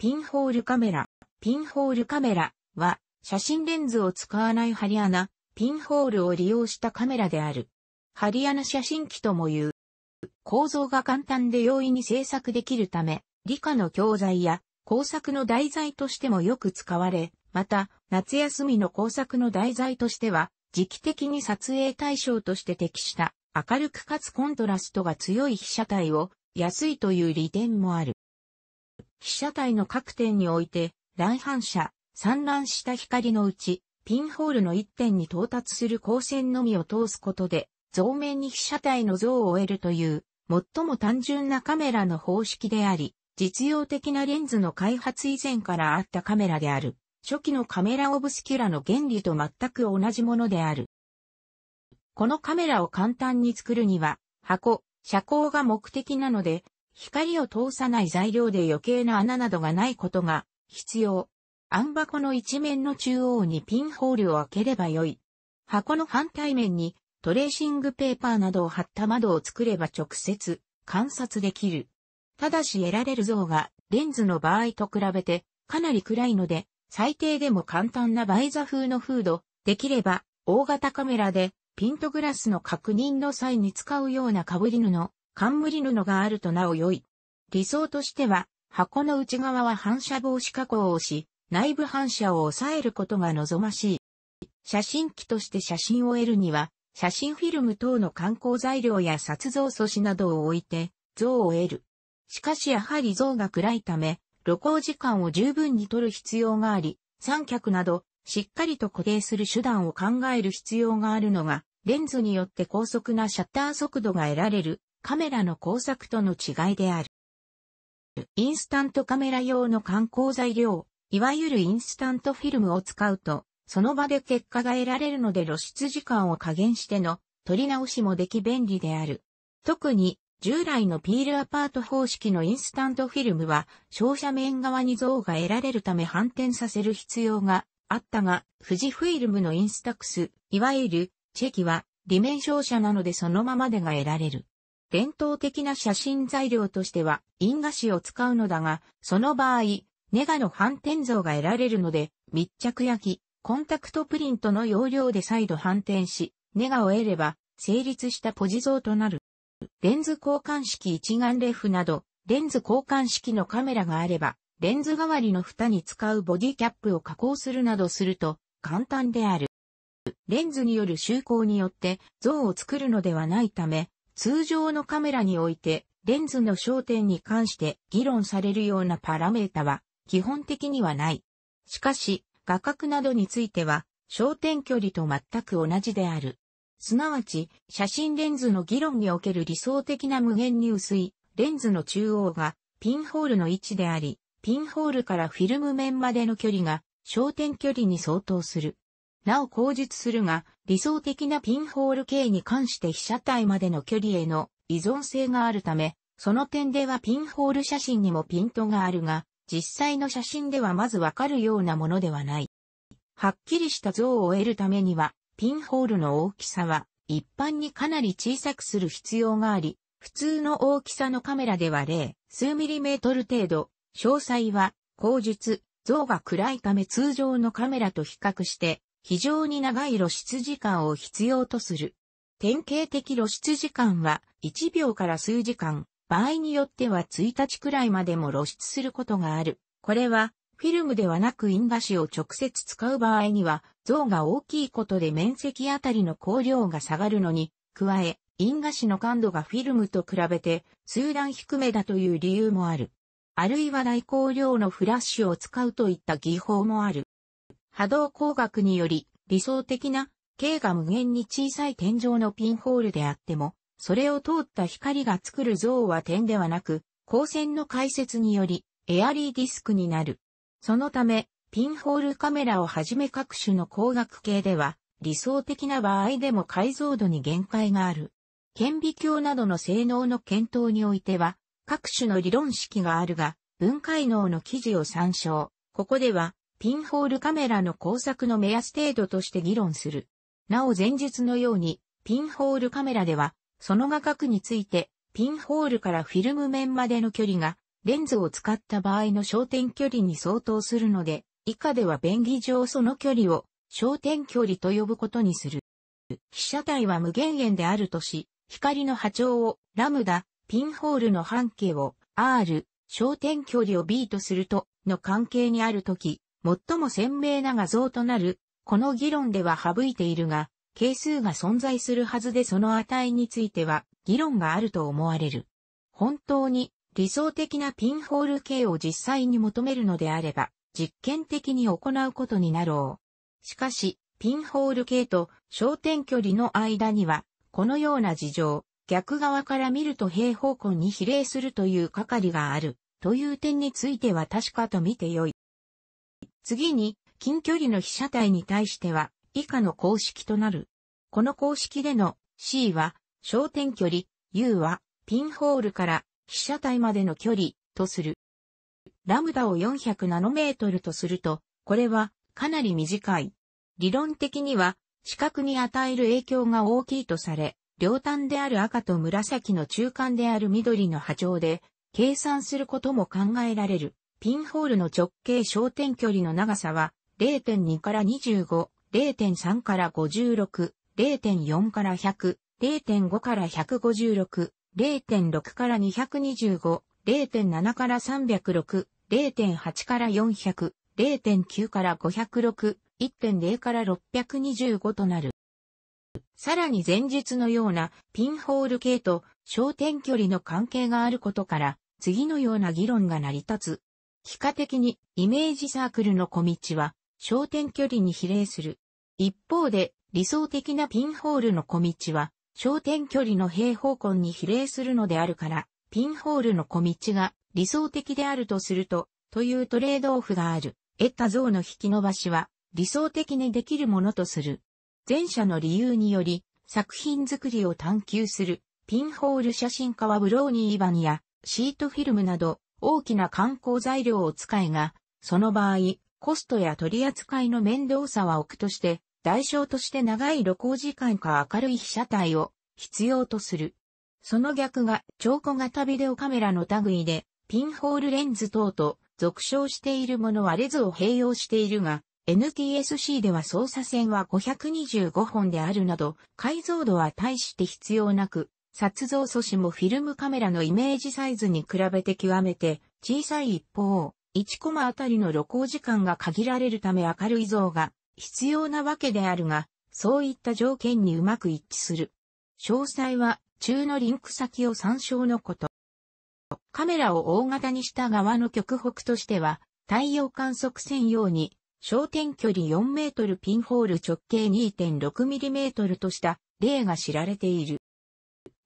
ピンホールカメラ。ピンホールカメラは、写真レンズを使わない針穴、ピンホールを利用したカメラである。針穴写真機とも言う。構造が簡単で容易に制作できるため、理科の教材や工作の題材としてもよく使われ、また、夏休みの工作の題材としては、時期的に撮影対象として適した、明るくかつコントラストが強い被写体を安いという利点もある。被写体の各点において、乱反射、散乱した光のうち、ピンホールの一点に到達する光線のみを通すことで、像面に被写体の像を得るという、最も単純なカメラの方式であり、実用的なレンズの開発以前からあったカメラである。初期のカメラオブスキュラの原理と全く同じものである。このカメラを簡単に作るには、箱、遮光が目的なので、光を通さない材料で余計な穴などがないことが必要。あん箱の一面の中央にピンホールを開ければよい。箱の反対面にトレーシングペーパーなどを貼った窓を作れば直接観察できる。ただし得られる像がレンズの場合と比べてかなり暗いので最低でも簡単なバイザ風のフード、できれば大型カメラでピントグラスの確認の際に使うような被り布、冠布があるとなお良い。理想としては、箱の内側は反射防止加工をし、内部反射を抑えることが望ましい。写真機として写真を得るには、写真フィルム等の観光材料や撮像素子などを置いて、像を得る。しかしやはり像が暗いため、露光時間を十分に取る必要があり、三脚など、しっかりと固定する手段を考える必要があるのが、レンズによって高速なシャッター速度が得られるカメラの工作との違いである。インスタントカメラ用の観光材料、いわゆるインスタントフィルムを使うと、その場で結果が得られるので露出時間を加減しての取り直しもでき便利である。特に従来のピールアパート方式のインスタントフィルムは照射面側に像が得られるため反転させる必要があったが、富士フィルムのインスタックス、いわゆるチェキは、裏面照射なのでそのままでが得られる。伝統的な写真材料としては因果紙を使うのだが、その場合、ネガの反転像が得られるので、密着焼き、コンタクトプリントの要領で再度反転し、ネガを得れば、成立したポジ像となる。レンズ交換式一眼レフなど、レンズ交換式のカメラがあれば、レンズ代わりの蓋に使うボディキャップを加工するなどすると、簡単である。レンズによる就航によって像を作るのではないため、通常のカメラにおいて、レンズの焦点に関して議論されるようなパラメータは基本的にはない。しかし、画角などについては、焦点距離と全く同じである。すなわち、写真レンズの議論における理想的な無限に薄い、レンズの中央がピンホールの位置であり、ピンホールからフィルム面までの距離が焦点距離に相当する。なお口述するが、理想的なピンホール形に関して被写体までの距離への依存性があるため、その点ではピンホール写真にもピントがあるが、実際の写真ではまずわかるようなものではない。はっきりした像を得るためには、ピンホールの大きさは一般にかなり小さくする必要があり、普通の大きさのカメラでは0、数ミリメートル程度、詳細は、口述、像が暗いため通常のカメラと比較して非常に長い露出時間を必要とする。典型的露出時間は1秒から数時間、場合によっては1日くらいまでも露出することがある。これはフィルムではなく因果紙を直接使う場合には像が大きいことで面積あたりの光量が下がるのに、加え、因果紙の感度がフィルムと比べて数段低めだという理由もある。あるいは大光量のフラッシュを使うといった技法もある。波動工学により理想的な径が無限に小さい天井のピンホールであっても、それを通った光が作る像は点ではなく、光線の解説によりエアリーディスクになる。そのため、ピンホールカメラをはじめ各種の光学系では、理想的な場合でも解像度に限界がある。顕微鏡などの性能の検討においては、各種の理論式があるが、分解能の記事を参照。ここでは、ピンホールカメラの工作の目安程度として議論する。なお前述のように、ピンホールカメラでは、その画角について、ピンホールからフィルム面までの距離が、レンズを使った場合の焦点距離に相当するので、以下では便宜上その距離を焦点距離と呼ぶことにする。被写体は無限遠であるとし、光の波長をラムダ、ピンホールの半径を R、焦点距離を B とするとの関係にあるとき、最も鮮明な画像となる、この議論では省いているが、係数が存在するはずでその値については議論があると思われる。本当に理想的なピンホール形を実際に求めるのであれば、実験的に行うことになろう。しかし、ピンホール形と焦点距離の間には、このような事情、逆側から見ると平方根に比例するという係がある、という点については確かと見てよい。次に、近距離の被写体に対しては、以下の公式となる。この公式での C は、焦点距離、U は、ピンホールから被写体までの距離とする。ラムダを400ナノメートルとすると、これはかなり短い。理論的には、視覚に与える影響が大きいとされ、両端である赤と紫の中間である緑の波長で、計算することも考えられる。ピンホールの直径焦点距離の長さは0.2から25、0.3から56、0.4から100、0.5から156、0.6から225、0.7から306、0.8から400、0.9から506、1.0から625となる。さらに前述のようなピンホール系と焦点距離の関係があることから、次のような議論が成り立つ。比較的にイメージサークルの小道は焦点距離に比例する。一方で理想的なピンホールの小道は焦点距離の平方根に比例するのであるから、ピンホールの小道が理想的であるとすると、というトレードオフがある。得た像の引き伸ばしは理想的にできるものとする。前者の理由により、作品作りを探求する、ピンホール写真家はブローニー・イバニや、シートフィルムなど、大きな観光材料を使いが、その場合、コストや取り扱いの面倒さは置くとして、代償として長い旅行時間か明るい被写体を必要とする。その逆が超小型ビデオカメラの類で、ピンホールレンズ等と俗称しているものはレズを併用しているが、NTSC では操作線は525本であるなど、解像度は大して必要なく、撮像素子もフィルムカメラのイメージサイズに比べて極めて小さい一方、1コマあたりの露光時間が限られるため明るい像が必要なわけであるが、そういった条件にうまく一致する。詳細は中のリンク先を参照のこと。カメラを大型にした側の極北としては、太陽観測線用に、焦点距離4メートルピンホール直径2.6ミリメートルとした例が知られている。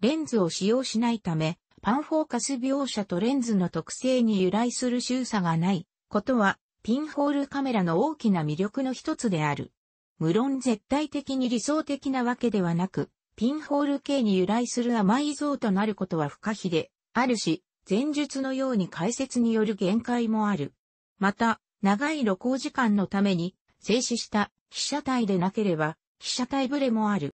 レンズを使用しないため、パンフォーカス描写とレンズの特性に由来する周差がないことは、ピンホールカメラの大きな魅力の一つである。無論絶対的に理想的なわけではなく、ピンホール系に由来する甘い像となることは不可避で、あるし、前述のように解説による限界もある。また、長い露光時間のために、静止した被写体でなければ、被写体ブレもある。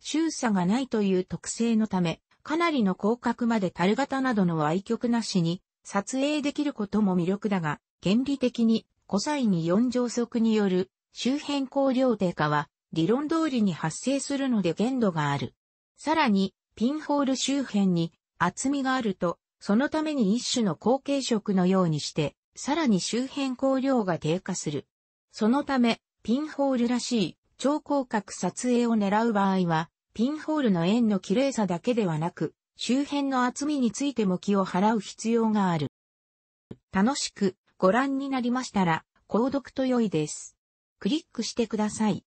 周差がないという特性のため、かなりの広角まで樽型などの歪曲なしに撮影できることも魅力だが、原理的にコサイン4乗速による周辺光量低下は理論通りに発生するので限度がある。さらに、ピンホール周辺に厚みがあると、そのために一種の後継色のようにして、さらに周辺光量が低下する。そのため、ピンホールらしい超広角撮影を狙う場合は、ピンホールの円の綺麗さだけではなく、周辺の厚みについても気を払う必要がある。楽しくご覧になりましたら、購読と良いです。クリックしてください。